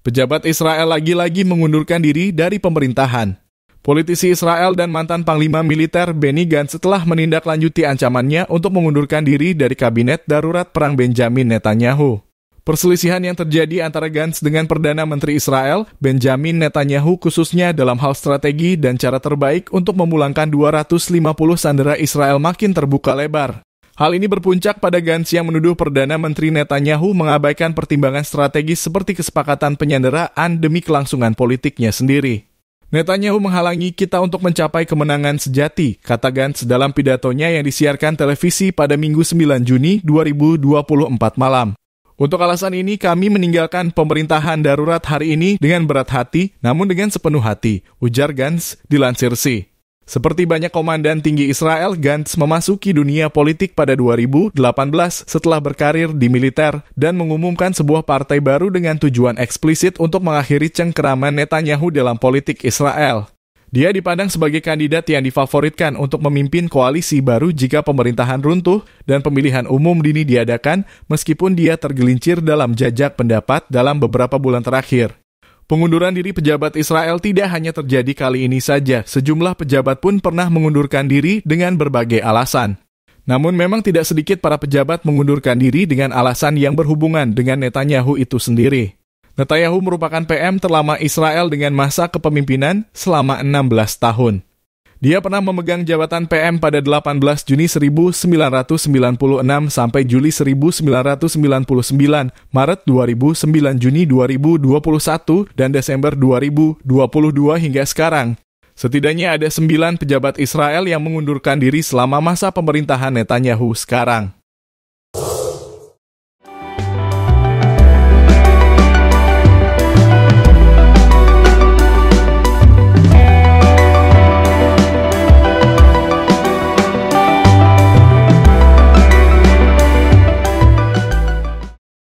Pejabat Israel lagi-lagi mengundurkan diri dari pemerintahan. Politisi Israel dan mantan Panglima Militer Benny Gantz setelah menindaklanjuti ancamannya untuk mengundurkan diri dari Kabinet Darurat Perang Benjamin Netanyahu. Perselisihan yang terjadi antara Gantz dengan Perdana Menteri Israel, Benjamin Netanyahu khususnya dalam hal strategi dan cara terbaik untuk memulangkan 250 sandera Israel makin terbuka lebar. Hal ini berpuncak pada Gantz yang menuduh Perdana Menteri Netanyahu mengabaikan pertimbangan strategis seperti kesepakatan penyanderaan demi kelangsungan politiknya sendiri. Netanyahu menghalangi kita untuk mencapai kemenangan sejati, kata Gantz dalam pidatonya yang disiarkan televisi pada Minggu 9 Juni 2024 malam. Untuk alasan ini, kami meninggalkan pemerintahan darurat hari ini dengan berat hati, namun dengan sepenuh hati, ujar Gantz dilansir Si. Seperti banyak komandan tinggi Israel, Gantz memasuki dunia politik pada 2018 setelah berkarir di militer dan mengumumkan sebuah partai baru dengan tujuan eksplisit untuk mengakhiri cengkeraman Netanyahu dalam politik Israel. Dia dipandang sebagai kandidat yang difavoritkan untuk memimpin koalisi baru jika pemerintahan runtuh dan pemilihan umum dini diadakan meskipun dia tergelincir dalam jajak pendapat dalam beberapa bulan terakhir. Pengunduran diri pejabat Israel tidak hanya terjadi kali ini saja, sejumlah pejabat pun pernah mengundurkan diri dengan berbagai alasan. Namun memang tidak sedikit para pejabat mengundurkan diri dengan alasan yang berhubungan dengan Netanyahu itu sendiri. Netanyahu merupakan PM terlama Israel dengan masa kepemimpinan selama 16 tahun. Dia pernah memegang jabatan PM pada 18 Juni 1996 sampai Juli 1999, Maret 2009 Juni 2021, dan Desember 2022 hingga sekarang. Setidaknya ada sembilan pejabat Israel yang mengundurkan diri selama masa pemerintahan Netanyahu sekarang.